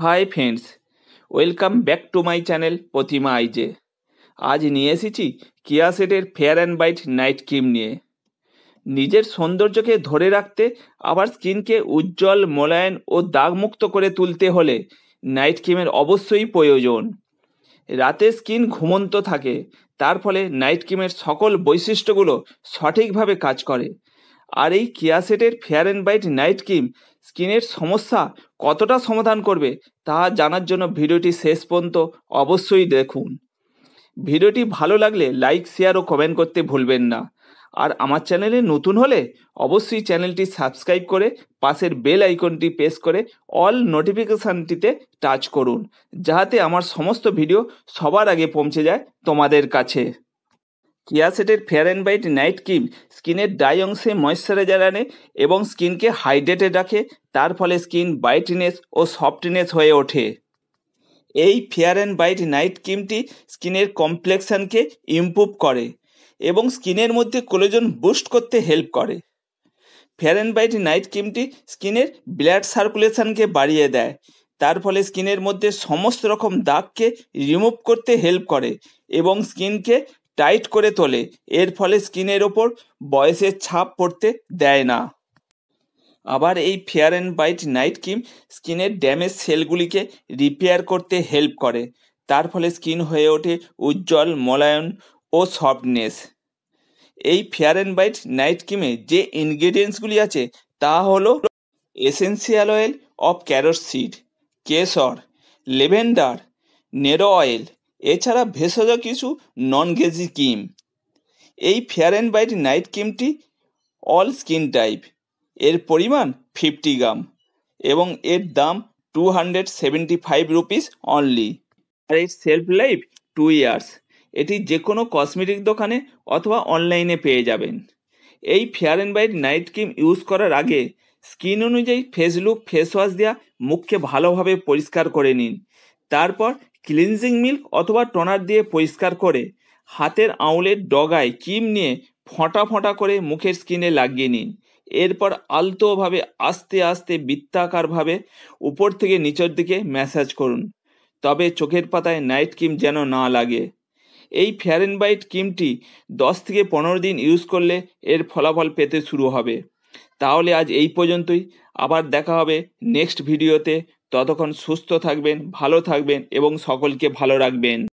high friends welcome back to my channel Pratima আইজে আজ নিয়ে এসেছি Keya fair and bright night cream নিয়ে নিজের সৌন্দর্যকে ধরে রাখতে আবার স্কিনকে উজ্জ্বল মোলায়েম ও দাগমুক্ত করে তুলতে হলে নাইট ক্রিমের অবশ্যই প্রয়োজন রাতে স্কিন ঘুমন্ত থাকে তার ফলে নাইট ক্রিমের সকল বৈশিষ্ট্যগুলো সঠিকভাবে কাজ করে আর এই কেয়া সেটের fair and bright night cream স্কিনের সমস্যা কতটা সমাধান করবে তা জানার জন্য ভিডিওটি শেষ পর্যন্ত অবশ্যই দেখুন ভিডিওটি ভালো লাগলে লাইক শেয়ার ও কমেন্ট করতে ভুলবেন না আর আমার চ্যানেলে নতুন হলে অবশ্যই চ্যানেলটি সাবস্ক্রাইব করে পাশের বেল আইকনটি প্রেস করে অল নোটিফিকেশানটিতে টাচ করুন যাহাতে আমার সমস্ত ভিডিও সবার আগে পৌঁছে যায় তোমাদের কাছে কিয়াসেটের fair and bright night cream স্কিনের ডাই অংশে ময়শ্চারাইজার আনে এবং স্কিনকে হাইড্রেটেড রাখে তার ফলে স্কিন ব্রাইটনেস ও সফটনেস হয়ে ওঠে এই ফেয়ার অ্যান্ড বাইট নাইট ক্রিমটি স্কিনের কমপ্লেক্সানকে ইম্প্রুভ করে এবং স্কিনের মধ্যে কোলেজন বুস্ট করতে হেল্প করে ফেয়ার অ্যান্ড বাইট নাইট ক্রিমটি স্কিনের ব্লাড সার্কুলেশনকে বাড়িয়ে দেয় তার ফলে স্কিনের মধ্যে সমস্ত রকম দাগকে রিমুভ করতে হেল্প করে এবং স্কিনকে টাইট করে তোলে এর ফলে স্কিনের ওপর বয়সের ছাপ পড়তে দেয় না আবার এই fair and bright night cream স্কিনের ড্যামেজ সেলগুলিকে রিপেয়ার করতে হেল্প করে তার ফলে স্কিন হয়ে ওঠে উজ্জ্বল মোলায়ন ও সফটনেস এই ফেয়ার অ্যান্ড বাইট নাইট ক্রিমে যে ইনগ্রেডিয়েন্টসগুলি আছে তা হল essential oil of carrot seed কেশর লেভেন্ডার নেরো অয়েল এছাড়া ভেষজ কিছু নন গেজি ক্রিম এই ফেয়ার অ্যান্ড বাইট নাইট ক্রিমটি অল স্কিন টাইপ এর পরিমাণ ফিফটি গ্রাম এবং এর দাম two hundred seventy five rupees only আর এর সেলফ লাইফ টু ইয়ার্স এটি যে কোনো কসমেটিক দোকানে অথবা অনলাইনে পেয়ে যাবেন এই fair and bright night cream use করার আগে স্কিন অনুযায়ী ফেস লুক ফেস ওয়াশ দেওয়া মুখকে ভালোভাবে পরিষ্কার করে নিন তারপর ক্লিনজিং মিল্ক অথবা টনার দিয়ে পরিষ্কার করে হাতের আঙুলের ডগায় কিম নিয়ে ফোঁটা ফোঁটা করে মুখের স্কিনে লাগিয়ে নিন এরপর আলতোভাবে আস্তে আস্তে বৃত্তাকারভাবে উপর থেকে নিচের দিকে ম্যাসাজ করুন তবে চোখের পাতায় নাইট ক্রিম যেন না লাগে এই বাইট ক্রিমটি দশ থেকে পনেরো দিন ইউজ করলে এর ফলাফল পেতে শুরু হবে তাহলে আজ এই পর্যন্তই আবার দেখা হবে নেক্সট ভিডিওতে ততক্ষণ সুস্থ থাকবেন ভালো থাকবেন এবং সকলকে ভালো রাখবেন